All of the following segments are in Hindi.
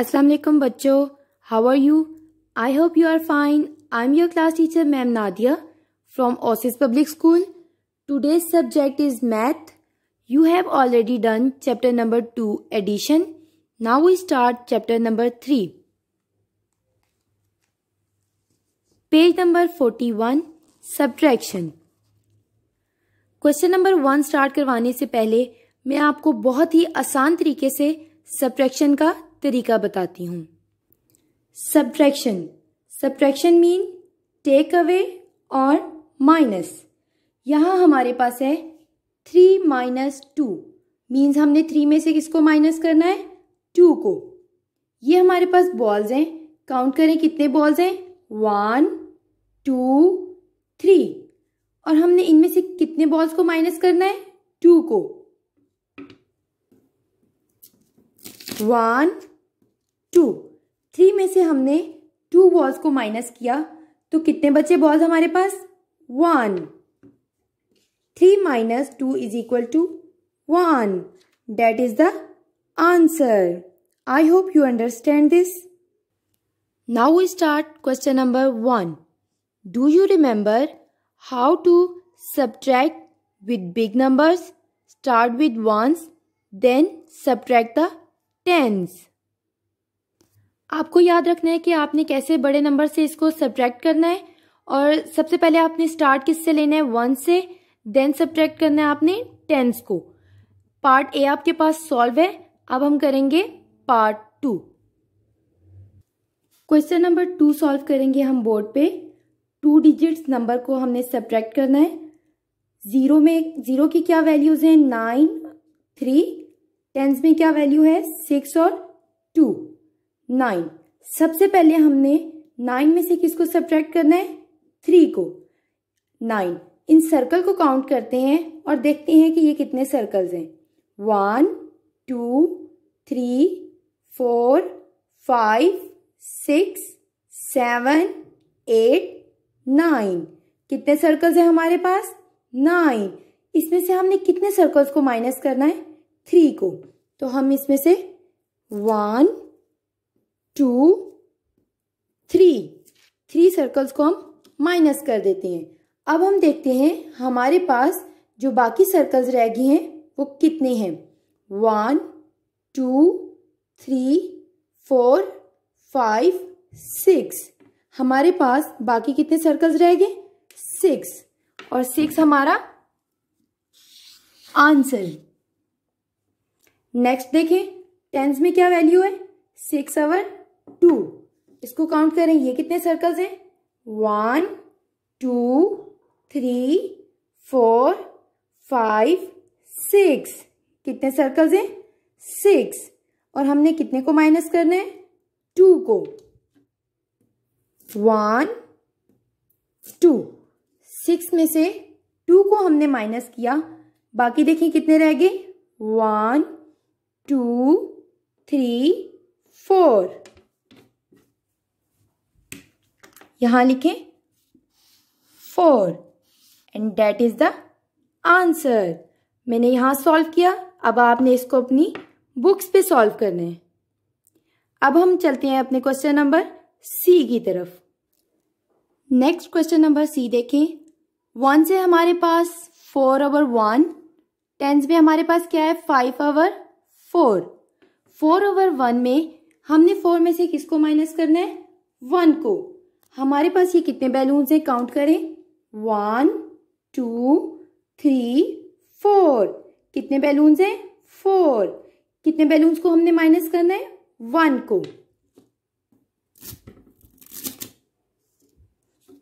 अस्सलाम वालेकुम बच्चों how are you I hope you are fine I am your class teacher ma'am Nadia from oasis public school today's subject is math you have already done chapter number two addition now we start chapter number three page number forty one subtraction question number one start करवाने से पहले मैं आपको बहुत ही आसान तरीके से सब्ट्रैक्शन का तरीका बताती हूँ subtraction subtraction mean take away और माइनस यहाँ हमारे पास है थ्री माइनस टू मीन्स हमने थ्री में से किसको माइनस करना है टू को ये हमारे पास बॉल्स हैं काउंट करें कितने बॉल्स हैं वन टू थ्री और हमने इनमें से कितने बॉल्स को माइनस करना है टू को वन टू थ्री में से हमने टू बॉल्स को माइनस किया तो कितने बचे बॉल्स हमारे पास one three minus two is equal to one that is the answer I hope you understand this now we start question number one do you remember how to subtract with big numbers start with ones then subtract the tens आपको याद रखना है कि आपने कैसे बड़े नंबर से इसको सब्ट्रैक्ट करना है और सबसे पहले आपने स्टार्ट किससे लेना है वन से देन सब्ट्रैक्ट करना है आपने टेंस को पार्ट ए आपके पास सॉल्व है अब हम करेंगे part two question number two solve करेंगे हम बोर्ड पे टू डिजिट्स नंबर को हमने सब्ट्रैक्ट करना है जीरो में जीरो की क्या वैल्यूज हैं नाइन थ्री टेंस में क्या वैल्यू है सिक्स और नाइन सबसे पहले हमने नाइन में से किसको सब्ट्रैक्ट करना है थ्री को नाइन इन सर्कल को काउंट करते हैं और देखते हैं कि ये कितने सर्कल्स हैं one two three four five six seven eight nine कितने सर्कल्स हैं हमारे पास नाइन इसमें से हमने कितने सर्कल्स को माइनस करना है थ्री को तो हम इसमें से one two three three circles को हम माइनस कर देते हैं अब हम देखते हैं हमारे पास जो बाकी सर्कल्स रह गए हैं वो कितने हैं one two three four five six हमारे पास बाकी कितने सर्कल्स रह गए सिक्स और सिक्स हमारा आंसर नेक्स्ट देखें टेंस में क्या वैल्यू है सिक्स अवर टू इसको काउंट करें ये कितने सर्कल्स हैं one two three four five six कितने सर्कल्स हैं सिक्स और हमने कितने को माइनस करना है टू को वन टू सिक्स में से टू को हमने माइनस किया बाकी देखिए कितने रह गए वन टू थ्री फोर यहाँ लिखें four and that is the answer मैंने यहाँ सॉल्व किया अब आपने इसको अपनी बुक्स पे सॉल्व करना है अब हम चलते हैं अपने क्वेश्चन नंबर सी की तरफ नेक्स्ट क्वेश्चन नंबर सी देखें वन से हमारे पास फोर ओवर वन टेंस में हमारे पास क्या है five over four four over one में हमने फोर में से किसको माइनस करना है वन को हमारे पास ये कितने बैलून्स हैं काउंट करें वन टू थ्री फोर कितने बैलून्स हैं फोर कितने बैलून्स को हमने माइनस करना है वन को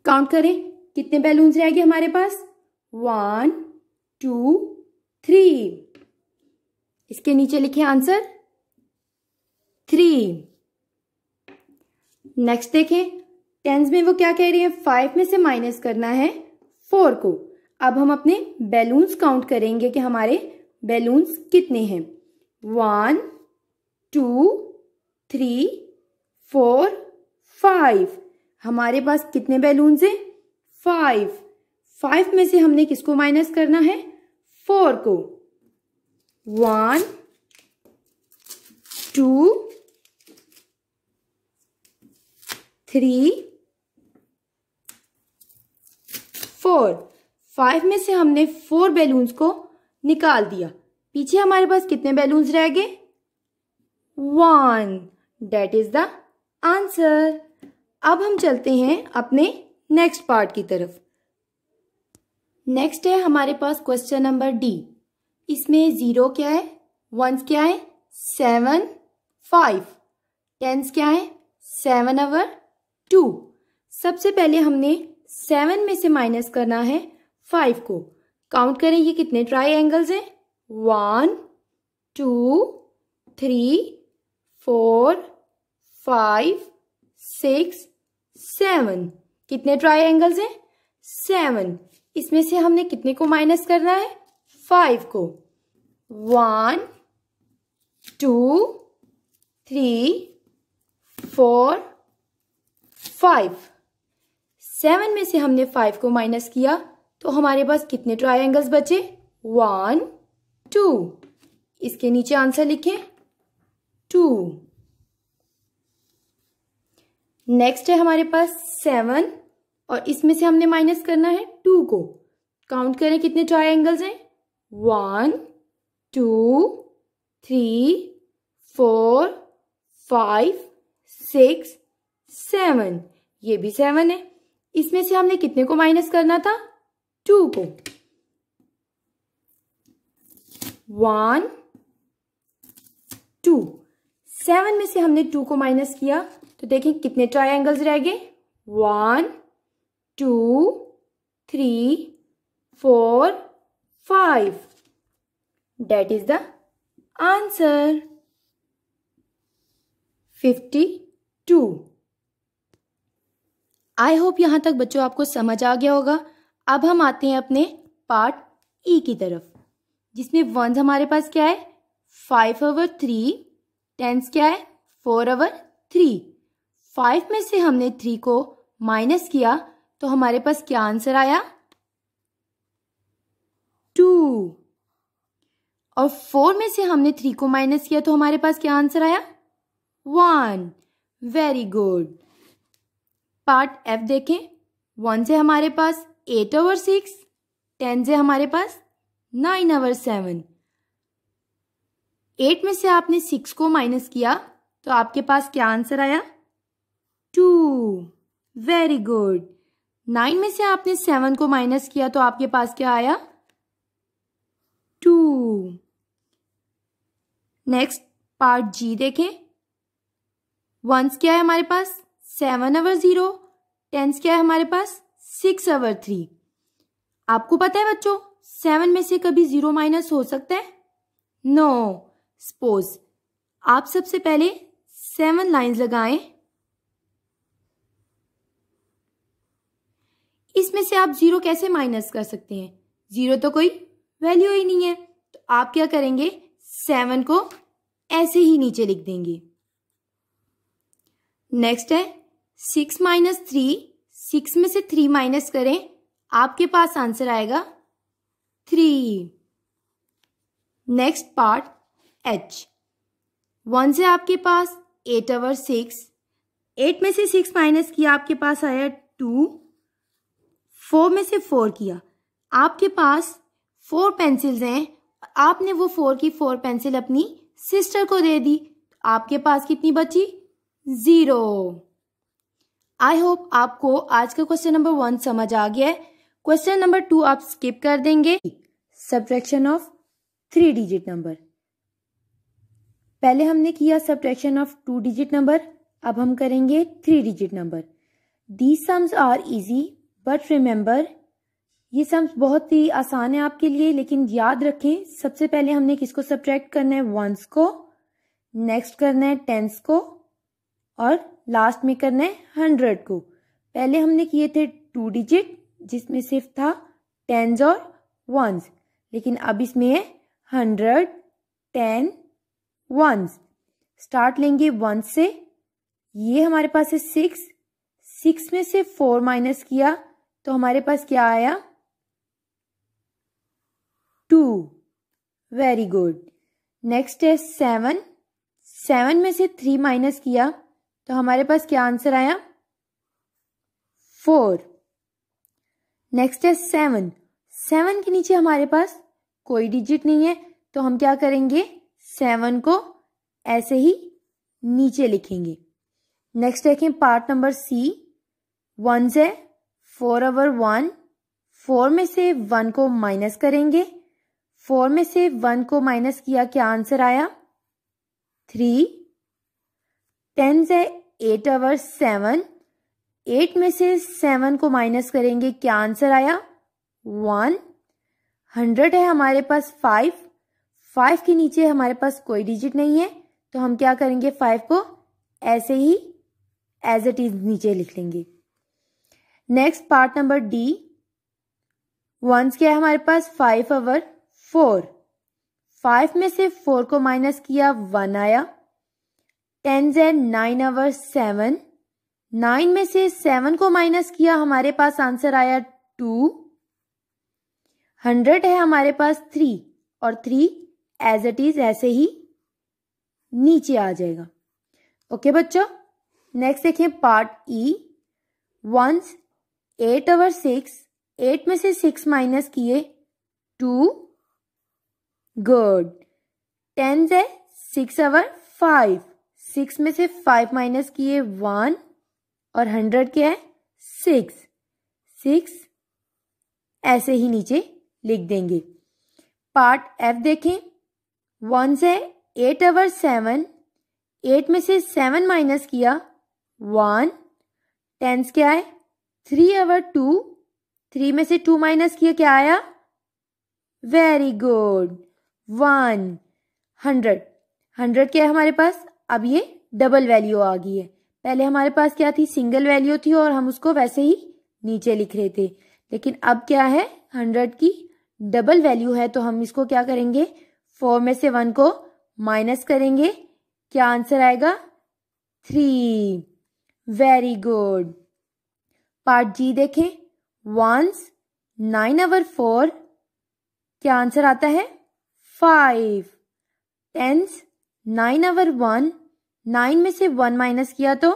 काउंट करें कितने बैलून्स रहेंगे हमारे पास वन टू थ्री इसके नीचे लिखे आंसर थ्री नेक्स्ट देखें टेंस में वो क्या कह रही है फाइव में से माइनस करना है फोर को अब हम अपने बैलून्स काउंट करेंगे कि हमारे बैलून्स कितने हैं one two three four five हमारे पास कितने बैलून्स हैं फाइव फाइव में से हमने किसको माइनस करना है फोर को one two three four five में से हमने फोर बैलून्स को निकाल दिया पीछे हमारे पास कितने बैलून्स रह गए one that is the answer अब हम चलते हैं अपने नेक्स्ट पार्ट की तरफ नेक्स्ट है हमारे पास क्वेश्चन नंबर डी इसमें जीरो क्या है वंस क्या है सेवन फाइव टेंस क्या है सेवन अवर टू सबसे पहले हमने सेवन में से माइनस करना है फाइव को काउंट करें ये कितने ट्राई एंगल्स हैं one two three four five six seven कितने ट्राई एंगल्स हैं सेवन इसमें से हमने कितने को माइनस करना है फाइव को one two three four five seven में से हमने फाइव को माइनस किया तो हमारे पास कितने ट्राइंगल्स बचे वन टू इसके नीचे आंसर लिखें टू नेक्स्ट है हमारे पास सेवन और इसमें से हमने माइनस करना है टू को काउंट करें कितने ट्राइंगल्स हैं one two three four five six seven ये भी सेवन है इसमें से हमने कितने को माइनस करना था टू को वन टू सेवन में से हमने टू को माइनस किया तो देखें कितने ट्राइंगल्स रह गए one two three four five that is the answer fifty two I hope यहाँ तक बच्चों आपको समझ आ गया होगा अब हम आते हैं अपने पार्ट ई e की तरफ जिसमें वंस हमारे पास क्या है फाइव ओवर थ्री टेंस क्या है फोर ओवर थ्री फाइव में से हमने थ्री को माइनस किया तो हमारे पास क्या आंसर आया टू और फोर में से हमने थ्री को माइनस किया तो हमारे पास क्या आंसर आया one very good part F देखें वन से हमारे पास एट ओवर सिक्स टेन से हमारे पास नाइन ओवर सेवन एट में से आपने सिक्स को माइनस किया तो आपके पास क्या आंसर आया टू वेरी गुड नाइन में से आपने सेवन को माइनस किया तो आपके पास क्या आया टू नेक्स्ट पार्ट जी देखें वंस क्या है हमारे पास सेवन अवर ज़ीरो टेंस क्या है हमारे पास सिक्स अवर थ्री आपको पता है बच्चों सेवन में से कभी ज़ीरो माइनस हो सकता है नो no. सपोज आप सबसे पहले सेवन लाइंस लगाएं इसमें से आप ज़ीरो कैसे माइनस कर सकते हैं ज़ीरो तो कोई वैल्यू ही नहीं है तो आप क्या करेंगे सेवन को ऐसे ही नीचे लिख देंगे नेक्स्ट है सिक्स माइनस थ्री सिक्स में से थ्री माइनस करें आपके पास आंसर आएगा three next part H one से आपके पास एट अवर सिक्स एट में से सिक्स माइनस किया आपके पास आया टू फोर में से फोर किया आपके पास फोर पेंसिल्स हैं आपने वो फोर की फोर पेंसिल अपनी सिस्टर को दे दी आपके पास कितनी बची ज़ीरो आई होप आपको आज का क्वेश्चन नंबर वन समझ आ गया है क्वेश्चन नंबर टू आप स्किप कर देंगे subtraction of three digit number पहले हमने किया subtraction of two digit number अब हम करेंगे three digit number the sums are easy but remember ये सम्स बहुत ही आसान है आपके लिए लेकिन याद रखें सबसे पहले हमने किसको सब्ट्रैक्ट करना है वंस को नेक्स्ट करना है टेंस को और लास्ट में करना है हंड्रेड को पहले हमने किए थे टू डिजिट जिसमें सिर्फ था टेंस और वंस लेकिन अब इसमें है हंड्रेड टेन वंस स्टार्ट लेंगे वंस से ये हमारे पास है सिक्स सिक्स में से फोर माइनस किया तो हमारे पास क्या आया टू वेरी गुड नेक्स्ट है सेवन सेवन में से थ्री माइनस किया तो हमारे पास क्या आंसर आया फोर नेक्स्ट है सेवन सेवन के नीचे हमारे पास कोई डिजिट नहीं है तो हम क्या करेंगे सेवन को ऐसे ही नीचे लिखेंगे नेक्स्ट देखें पार्ट नंबर सी वन से फोर अवर वन फोर में से वन को माइनस करेंगे फोर में से वन को माइनस किया क्या आंसर आया थ्री टेन से एट आवर सेवन एट में से सेवन को माइनस करेंगे क्या आंसर आया वन हंड्रेड है हमारे पास फाइव फाइव के नीचे हमारे पास कोई डिजिट नहीं है तो हम क्या करेंगे फाइव को ऐसे ही एज इट इज नीचे लिख लेंगे next part number D ones क्या है हमारे पास फाइव आवर फोर फाइव में से फोर को माइनस किया वन आया tens nine over seven nine में से सेवन को माइनस किया हमारे पास आंसर आया टू हंड्रेड है हमारे पास थ्री और थ्री एज इट इज ऐसे ही नीचे आ जाएगा ओके बच्चों नेक्स्ट देखें part E ones eight over six eight में से सिक्स माइनस किए टू गुड टेन से सिक्स अवर फाइव सिक्स में से फाइव माइनस किए वन और हंड्रेड क्या है सिक्स सिक्स ऐसे ही नीचे लिख देंगे पार्ट एफ देखें वन से एट अवर सेवन एट में से सेवन माइनस किया वन टेंस क्या है थ्री अवर टू थ्री में से टू माइनस किया क्या आया very good one hundred hundred क्या है हमारे पास अब ये डबल वैल्यू आ गई है पहले हमारे पास क्या थी सिंगल वैल्यू थी और हम उसको वैसे ही नीचे लिख रहे थे लेकिन अब क्या है हंड्रेड की डबल वैल्यू है तो हम इसको क्या करेंगे फोर में से वन को माइनस करेंगे क्या आंसर आएगा three very good part G देखें वंस नाइन अवर फोर क्या आंसर आता है five tens nine over one nine में से वन माइनस किया तो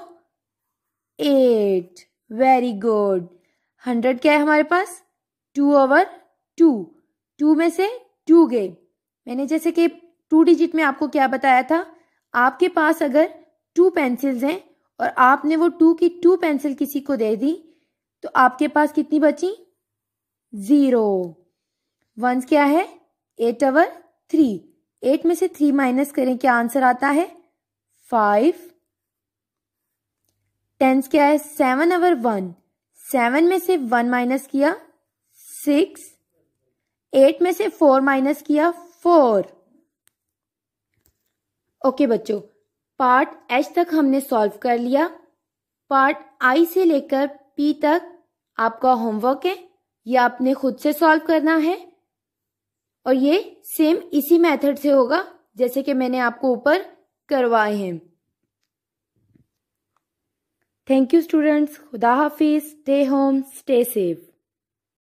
एट वेरी गुड हंड्रेड क्या है हमारे पास टू अवर टू टू में से टू गए मैंने जैसे कि टू डिजिट में आपको क्या बताया था आपके पास अगर टू पेंसिल्स हैं और आपने वो टू की टू पेंसिल किसी को दे दी तो आपके पास कितनी बची ज़ीरो वंस क्या है एट अवर थ्री एट में से थ्री माइनस करें क्या आंसर आता है फाइव टेंस क्या है सेवन अवर वन सेवन में से वन माइनस किया सिक्स एट में से फोर माइनस किया फोर ओके बच्चों पार्ट एच तक हमने सॉल्व कर लिया पार्ट आई से लेकर पी तक आपका होमवर्क है या आपने खुद से सॉल्व करना है और ये सेम इसी मेथड से होगा जैसे कि मैंने आपको ऊपर करवाए हैं थैंक यू स्टूडेंट्स खुदा हाफिज स्टे होम स्टे सेफ